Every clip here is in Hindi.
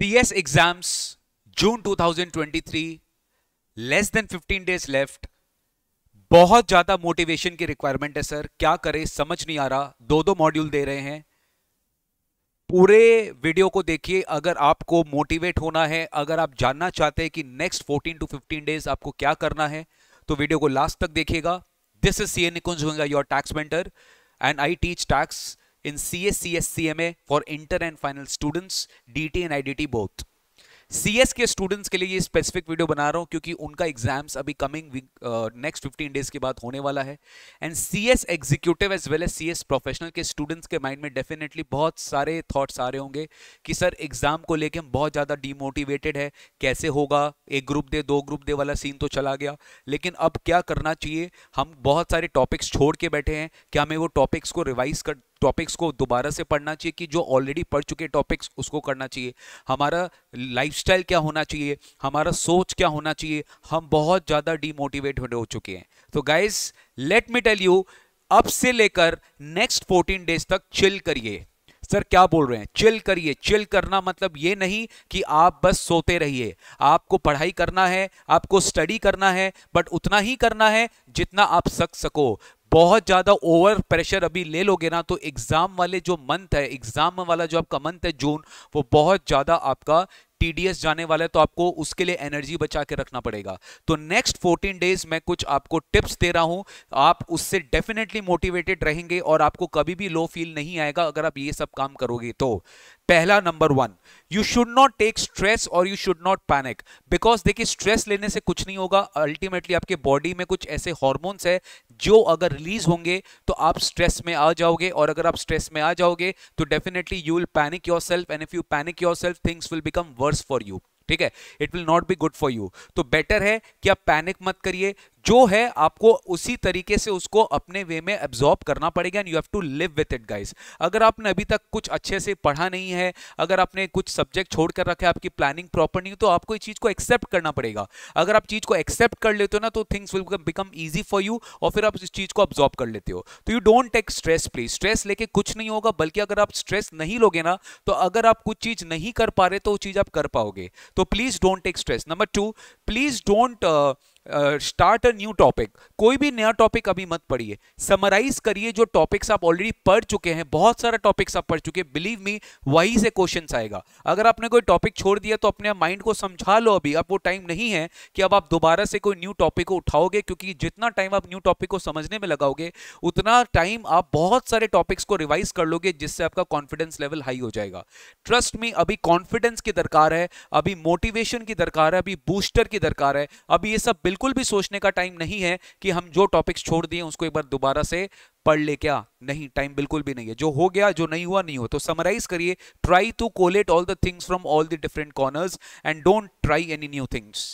PS exams June 2023 less than 15 days left बहुत ज्यादा मोटिवेशन की रिक्वायरमेंट है सर क्या करें समझ नहीं आ रहा दो दो मॉड्यूल दे रहे हैं पूरे वीडियो को देखिए अगर आपको मोटिवेट होना है अगर आप जानना चाहते हैं कि नेक्स्ट 14 टू 15 डेज आपको क्या करना है तो वीडियो को लास्ट तक देखिएगा this is C N Kunj your tax mentor and I teach tax in CS, CS, CMA for inter and final students, DT and IDT both. CS के स्टूडेंट्स के लिए ये स्पेसिफिक वीडियो बना रहा हूँ क्योंकि उनका एग्जाम्स अभी कमिंग नेक्स्ट फिफ्टीन डेज के बाद होने वाला है and S executive as well as S professional के स्टूडेंट्स के माइंड में डेफिनेटली बहुत सारे थॉट्स आ रहे होंगे कि सर एग्जाम को लेके हम बहुत ज़्यादा डीमोटिवेटेड है कैसे होगा एक ग्रुप दे दो ग्रुप दे वाला सीन तो चला गया लेकिन अब क्या करना चाहिए हम बहुत सारे टॉपिक्स छोड़ के बैठे हैं क्या हमें वो टॉपिक्स को रिवाइज कर टॉपिक्स को दोबारा से पढ़ना चाहिए कि जो ऑलरेडी पढ़ चुके टॉपिक्स उसको करना चाहिए हमारा लाइफस्टाइल क्या होना चाहिए हमारा सोच क्या होना चाहिए हम बहुत ज़्यादा डीमोटिवेट हो चुके हैं तो guys let me tell you अब से लेकर नेक्स्ट फोर्टीन डेज तक चिल करिए सर क्या बोल रहे हैं चिल करिए चिल करना मतलब ये नहीं कि आप बस सोते रहिए आपको पढ़ाई करना है आपको स्टडी करना है बट उतना ही करना है जितना आप सक सको बहुत ज़्यादा ओवर प्रेशर अभी ले लोगे ना तो एग्ज़ाम वाले जो मंथ है एग्ज़ाम वाला जो आपका मंथ है जून वो बहुत ज़्यादा आपका टीडीएस जाने वाला है तो आपको उसके लिए एनर्जी बचा के रखना पड़ेगा तो नेक्स्ट 14 डेज मैं कुछ आपको टिप्स दे रहा हूं आप उससे डेफिनेटली मोटिवेटेड रहेंगे और आपको कभी भी लो फील नहीं आएगा अगर आप ये सब काम करोगे तो पहला number one you should not take stress और you should not panic because देखिए स्ट्रेस लेने से कुछ नहीं होगा अल्टीमेटली आपके बॉडी में कुछ ऐसे हॉर्मोन्स है जो अगर रिलीज होंगे तो आप स्ट्रेस में आ जाओगे और अगर आप स्ट्रेस में आ जाओगे तो definitely you will panic yourself and if you panic yourself things will become worse for you ठीक है it will not be good for you तो बेटर है कि आप पैनिक मत करिए जो है आपको उसी तरीके से उसको अपने वे में एब्जॉर्ब करना पड़ेगा and you have to live with it guys अगर आपने अभी तक कुछ अच्छे से पढ़ा नहीं है अगर आपने कुछ सब्जेक्ट छोड़ कर रखा है आपकी प्लानिंग प्रॉपर नहीं तो आपको इस चीज़ को एक्सेप्ट करना पड़ेगा अगर आप चीज़ को एक्सेप्ट कर लेते हो ना तो things will become easy for you और फिर आप इस चीज़ को ऑब्जॉर्ब कर लेते हो तो you don't take stress please stress लेके कुछ नहीं होगा बल्कि अगर आप स्ट्रेस नहीं लोगे ना तो अगर आप कुछ चीज़ नहीं कर पा रहे तो वो चीज़ आप कर पाओगे So please don't take stress. Number two, please don't uh, start a new topic कोई भी नया टॉपिक अभी मत पढ़िए समराइज करिए जो टॉपिक्स आप ऑलरेडी पढ़ चुके हैं बहुत सारा टॉपिक्स आप पढ़ चुके हैं बिलीव मी वही से क्वेश्चन आएगा अगर आपने कोई टॉपिक छोड़ दिया तो अपने माइंड को समझा लो अभी अब वो टाइम नहीं है कि अब आप दोबारा से कोई न्यू टॉपिक को उठाओगे क्योंकि जितना टाइम आप न्यू टॉपिक को समझने में लगाओगे उतना टाइम आप बहुत सारे टॉपिक्स को रिवाइज कर लोगे जिससे आपका कॉन्फिडेंस लेवल हाई हो जाएगा ट्रस्ट में अभी कॉन्फिडेंस की दरकार है अभी मोटिवेशन की दरकार है अभी बूस्टर की दरकार है अभी ये सब बिल्कुल बिल्कुल भी सोचने का टाइम नहीं है कि हम जो टॉपिक्स छोड़ दिए उसको एक बार दोबारा से पढ़ ले क्या नहीं टाइम बिल्कुल भी नहीं है जो हो गया जो नहीं हुआ नहीं हो तो समराइज करिए try to collate all the things from all the different corners and don't try any new things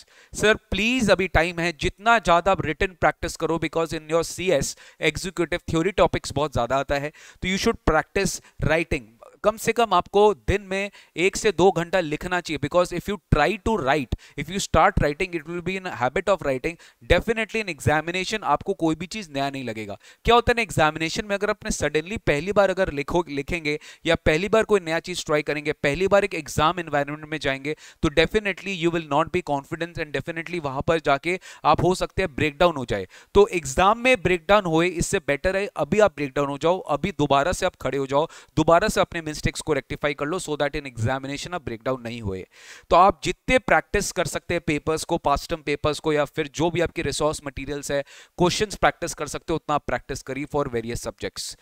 sir please अभी टाइम है जितना ज्यादा आप रिटर्न प्रैक्टिस करो because in your C S executive theory topics बहुत ज्यादा आता है तो यू शुड प्रैक्टिस राइटिंग कम से कम आपको दिन में एक से दो घंटा लिखना चाहिए because if you try to write if you start writing it will be in habit of writing definitely in examination आपको कोई भी चीज नया नहीं लगेगा क्या होता है ना एग्जामिनेशन में अगर आपने सडनली पहली बार अगर लिखो लिखेंगे या पहली बार कोई नया चीज ट्राई करेंगे पहली बार एक एग्जाम एनवायरमेंट में जाएंगे तो definitely you will not be confidence and definitely वहां पर जाके आप हो सकते हैं ब्रेकडाउन हो जाए तो एग्जाम में ब्रेकडाउन हो इससे बेटर है अभी आप ब्रेकडाउन हो जाओ अभी दोबारा से आप खड़े हो जाओ दोबारा से अपने मिस्टेक्स को रेक्टिफाई कर लो सो दैट इन एग्जामिनेशन आप ब्रेकडाउन नहीं हुए तो आप जितने प्रैक्टिस कर सकते हैं पेपर्स को पास्टम पेपर्स को या फिर जो भी आपके रिसोर्स मटीरियल्स है क्वेश्चन प्रैक्टिस कर सकते हो उतना आप प्रैक्टिस करिए for various subjects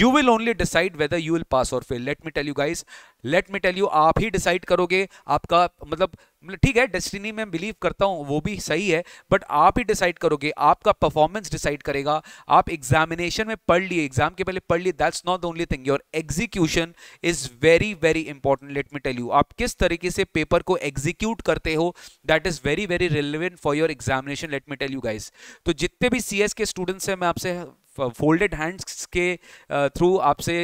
you will only decide whether you will pass और fail let me tell you guys let me tell you आप ही डिसाइड करोगे आपका मतलब, मतलब ठीक है डेस्टिनी में बिलीव करता हूँ वो भी सही है बट आप ही डिसाइड करोगे आपका परफॉर्मेंस डिसाइड करेगा आप एग्जामिनेशन में पढ़ लिए एग्जाम के पहले पढ़ लिए that's not the only thing your execution is very very important let me tell you आप किस तरीके से पेपर को एग्जीक्यूट करते हो that is very very relevant for your examination let me tell you guys तो जितने भी सी के स्टूडेंट्स हैं मैं आपसे फोल्डेड हैंड्स के थ्रू आपसे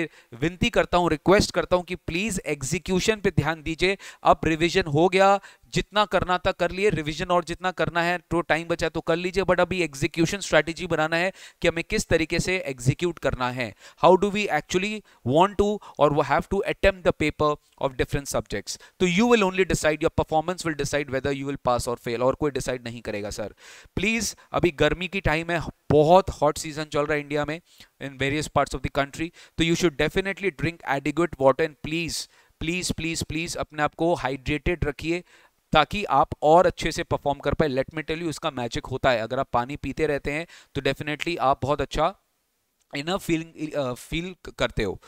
विनती करता हूँ रिक्वेस्ट करता हूँ कि प्लीज़ एग्जीक्यूशन पे ध्यान दीजिए अब रिवीजन हो गया जितना करना था कर लिए रिविजन और जितना करना है तो टाइम बचा तो कर लीजिए बट अभी एग्जीक्यूशन स्ट्रेटेजी बनाना है कि हमें किस तरीके से एग्जीक्यूट करना है how do we actually want to और we have to attempt the paper of different subjects तो you will only decide your performance will decide whether you will pass और फेल और कोई डिसाइड नहीं करेगा सर प्लीज़ अभी गर्मी की टाइम है बहुत हॉट सीजन चल रहा है इंडिया में in various parts of the country तो you should definitely drink adequate water and please please please please अपने आप को हाइड्रेटेड रखिए ताकि आप और अच्छे से परफॉर्म कर पाए लेट मी टेल यू इसका मैजिक होता है अगर आप पानी पीते रहते हैं तो डेफिनेटली आप बहुत अच्छा इन फीलिंग फील करते हो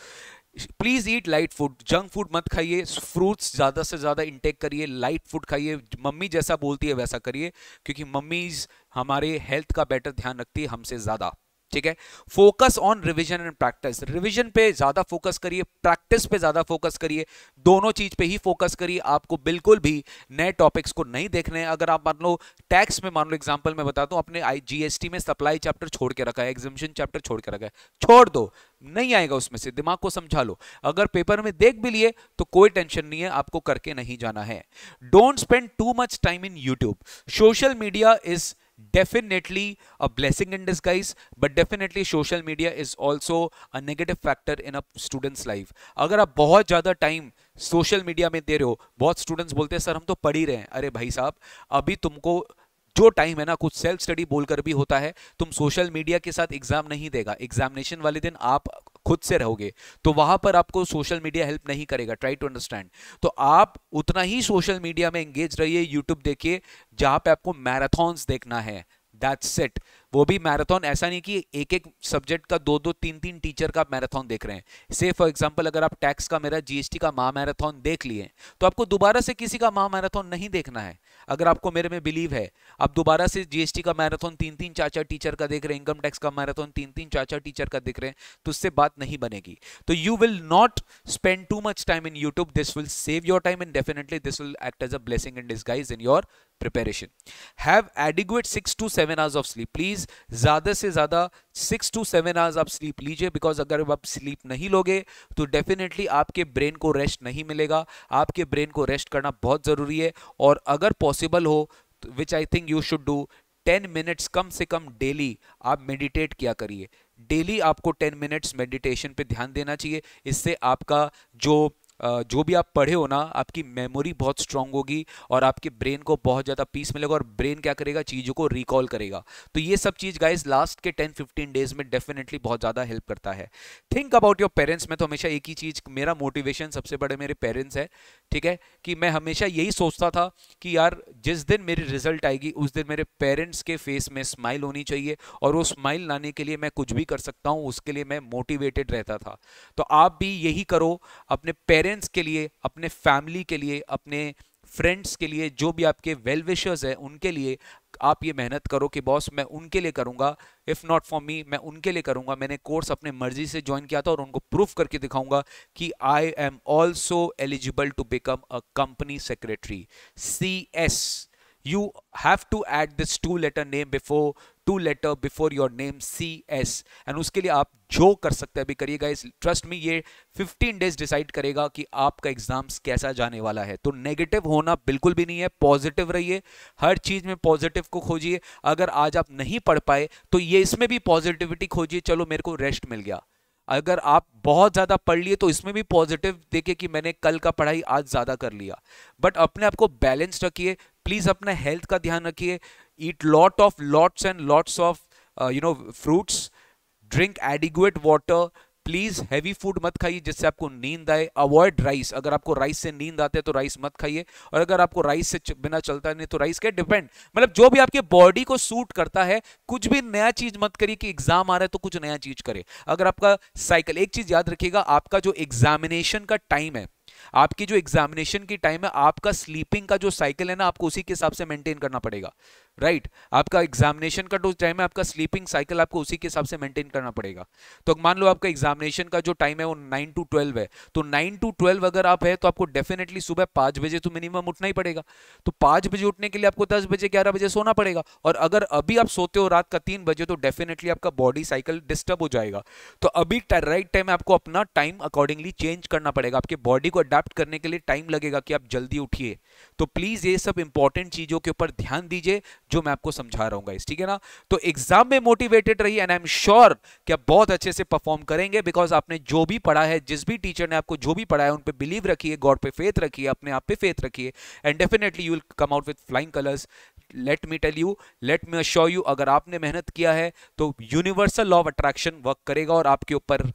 please eat light food junk food मत खाइए फ्रूट्स ज़्यादा से ज़्यादा इंटेक करिए लाइट फूड खाइए मम्मी जैसा बोलती है वैसा करिए क्योंकि मम्मीज़ हमारे हेल्थ का बेटर ध्यान रखती है हमसे ज़्यादा ठीक है focus on revision and practice revision पे ज्यादा फोकस करिए प्रैक्टिस पे ज्यादा फोकस करिए दोनों चीज पे ही फोकस करिए आपको बिल्कुल भी नए टॉपिक्स को नहीं देखने हैं अगर आप मान लो टैक्स में मान लो एग्जाम्पल मैं बताता हूँ अपने जीएसटी में सप्लाई चैप्टर छोड़ के रखा है एग्जिबिशन चैप्टर छोड़ के रखा है छोड़ दो नहीं आएगा उसमें से दिमाग को समझा लो अगर पेपर में देख भी लिए तो कोई टेंशन नहीं है आपको करके नहीं जाना है don't spend too much time in YouTube social media is definitely a blessing in disguise but definitely social media is also a negative factor in a student's life agar aap bahut zyada time social media mein de rahe ho bahut students bolte hain sir hum to padh hi rahe hain are bhai sahab abhi tumko जो टाइम है ना कुछ सेल्फ स्टडी बोलकर भी होता है तुम सोशल मीडिया के साथ एग्जाम नहीं देगा एग्जामिनेशन वाले दिन आप खुद से रहोगे तो वहां पर आपको सोशल मीडिया हेल्प नहीं करेगा ट्राई टू अंडरस्टैंड तो आप उतना ही सोशल मीडिया में एंगेज रहिए यूट्यूब देखिए जहां पे आपको मैराथॉन्स देखना है दैट्स इट वो भी मैराथन ऐसा नहीं कि एक एक सब्जेक्ट का दो दो तीन तीन टीचर का मैराथन देख रहे हैं से फॉर एग्जाम्पल अगर आप टैक्स का मेरा जीएसटी का माह मैराथन देख लिए तो आपको दोबारा से किसी का माह मैराथन नहीं देखना है अगर आपको मेरे में बिलीव है आप दोबारा से जीएसटी का मैराथन तीन तीन चार चार टीचर का देख रहे हैं इनकम टैक्स का मैराथन तीन तीन चार चार टीचर का देख रहे हैं तो उससे बात नहीं बनेगी तो you will not spend too much time in YouTube this will save your time and definitely this will act as a blessing in disguise in your preparation have adequate six to seven hours of sleep please ज्यादा से ज्यादा सिक्स टू सेवन आवर्स आप स्लीप लीजिए बिकॉज अगर आप स्लीप नहीं लोगे तो डेफिनेटली आपके ब्रेन को रेस्ट नहीं मिलेगा आपके ब्रेन को रेस्ट करना बहुत जरूरी है और अगर पॉसिबल हो which I think you should do ten minutes कम से कम डेली आप मेडिटेट किया करिए डेली आपको टेन मिनट्स मेडिटेशन पे ध्यान देना चाहिए इससे आपका जो जो भी आप पढ़े हो ना आपकी मेमोरी बहुत स्ट्रांग होगी और आपके ब्रेन को बहुत ज़्यादा पीस मिलेगा और ब्रेन क्या करेगा चीज़ों को रिकॉल करेगा तो ये सब चीज़ गाइज लास्ट के टेन फिफ्टीन डेज में डेफिनेटली बहुत ज़्यादा हेल्प करता है थिंक अबाउट योर पेरेंट्स में तो हमेशा एक ही चीज़ मेरा मोटिवेशन सबसे बड़े मेरे पेरेंट्स है ठीक है कि मैं हमेशा यही सोचता था कि यार जिस दिन मेरी रिजल्ट आएगी उस दिन मेरे पेरेंट्स के फेस में स्माइल होनी चाहिए और वो स्माइल लाने के लिए मैं कुछ भी कर सकता हूँ उसके लिए मैं मोटिवेटेड रहता था तो आप भी यही करो अपने पेरेंट्स के लिए अपने फैमिली के लिए अपने फ्रेंड्स के लिए जो भी आपके वेल विशर्स हैं उनके लिए आप ये मेहनत करो कि बॉस मैं उनके लिए करूँगा इफ़ नॉट फॉर मी मैं उनके लिए करूँगा मैंने कोर्स अपने मर्जी से ज्वाइन किया था और उनको प्रूफ करके दिखाऊंगा कि I am also eligible to become a company secretary C S you have to add this two letter name before two letter before your name C S and उसके लिए आप जो कर सकते हैं अभी करिएगा इस ट्रस्ट में ये 15 डेज डिसाइड करेगा कि आपका एग्जाम्स कैसा जाने वाला है तो नेगेटिव होना बिल्कुल भी नहीं है पॉजिटिव रहिए हर चीज़ में पॉजिटिव को खोजिए अगर आज आप नहीं पढ़ पाए तो ये इसमें भी पॉजिटिविटी खोजिए चलो मेरे को रेस्ट मिल गया अगर आप बहुत ज़्यादा पढ़ लिए तो इसमें भी पॉजिटिव देखिए कि मैंने कल का पढ़ाई आज ज़्यादा कर लिया बट अपने आप को बैलेंस रखिए प्लीज़ अपने हेल्थ का ध्यान रखिए eat lot of lots and lots of you know fruits drink adequate water please heavy food मत खाइए जिससे आपको नींद आए अवॉइड राइस अगर आपको राइस से नींद आते है तो राइस मत खाइए और अगर आपको राइस से बिना चलता नहीं तो राइस के डिपेंड मतलब जो भी आपके बॉडी को सूट करता है कुछ भी नया चीज़ मत करिए कि एग्जाम आ रहा है तो कुछ नया चीज़ करे अगर आपका साइकिल एक चीज़ याद रखिएगा आपका जो एग्जामिनेशन का टाइम है आपकी जो एग्जामिनेशन की टाइम है आपका स्लीपिंग का जो साइकिल है ना आपको उसी के हिसाब से मेंटेन करना पड़ेगा राइट right? आपका एग्जामिनेशन का जो टाइम है आपका स्लीपिंग साइकिल आपको उसी के हिसाब से मेंटेन करना पड़ेगा तो मान लो आपका एग्जामिनेशन का जो टाइम है वो नाइन टू ट्वेल्व है तो नाइन टू ट्वेल्व अगर आप है तो आपको डेफिनेटली सुबह पाँच बजे तो मिनिमम उठना ही पड़ेगा तो पाँच बजे उठने के लिए आपको दस बजे ग्यारह बजे सोना पड़ेगा और अगर अभी आप सोते हो रात का तीन बजे तो डेफिनेटली आपका बॉडी साइकिल डिस्टर्ब हो जाएगा तो अभी राइट टाइम आपको अपना टाइम अकॉर्डिंगली चेंज करना पड़ेगा आपके बॉडी को अडाप्ट करने के लिए टाइम लगेगा कि आप जल्दी उठिए तो प्लीज़ ये सब इंपॉर्टेंट चीज़ों के ऊपर ध्यान दीजिए जो मैं आपको समझा रहा हूँ ठीक है ना तो एग्जाम में मोटिवेटेड रही एंड आई एम श्योर कि आप बहुत अच्छे से परफॉर्म करेंगे बिकॉज आपने जो भी पढ़ा है जिस भी टीचर ने आपको जो भी पढ़ा है उन पर बिलीव रखिए गॉड पे फेथ रखिए अपने आप पे फेथ रखिए and definitely you will come out with flying colours let me tell you let me assure you अगर आपने मेहनत किया है तो universal law of attraction work करेगा और आपके ऊपर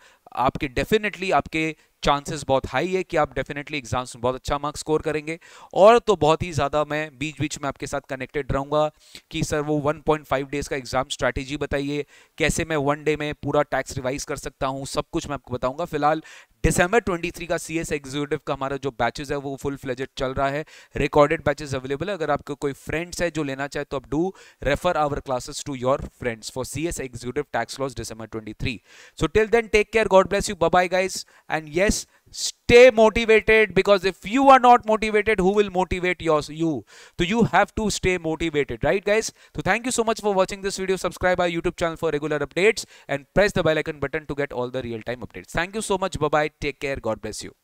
आपके डेफिनेटली आपके चांसेस बहुत हाई है कि आप डेफिनेटली एग्जाम्स में बहुत अच्छा मार्क्स स्कोर करेंगे और तो बहुत ही ज़्यादा मैं बीच बीच में आपके साथ कनेक्टेड रहूँगा कि सर वो 1.5 डेज़ का एग्ज़ाम स्ट्रैटेजी बताइए कैसे मैं वन डे में पूरा टैक्स रिवाइज कर सकता हूँ सब कुछ मैं आपको बताऊँगा फिलहाल दिसंबर 23 का सी एस एग्जीक्यूटिव का हमारा जो बैचेस है वो फुल फ्लेजेड चल रहा है रिकॉर्डेड बैचेस अवेलेबल है अगर आपके कोई फ्रेंड्स है जो लेना चाहे तो आप do refer our classes to your friends for C S executive tax laws December 23 so till then take care God bless you bye guys and yes stay motivated because if you are not motivated who will motivate yours you so you have to stay motivated right guys so thank you so much for watching this video subscribe our youtube channel for regular updates and press the bell icon button to get all the real-time updates thank you so much bye bye take care god bless you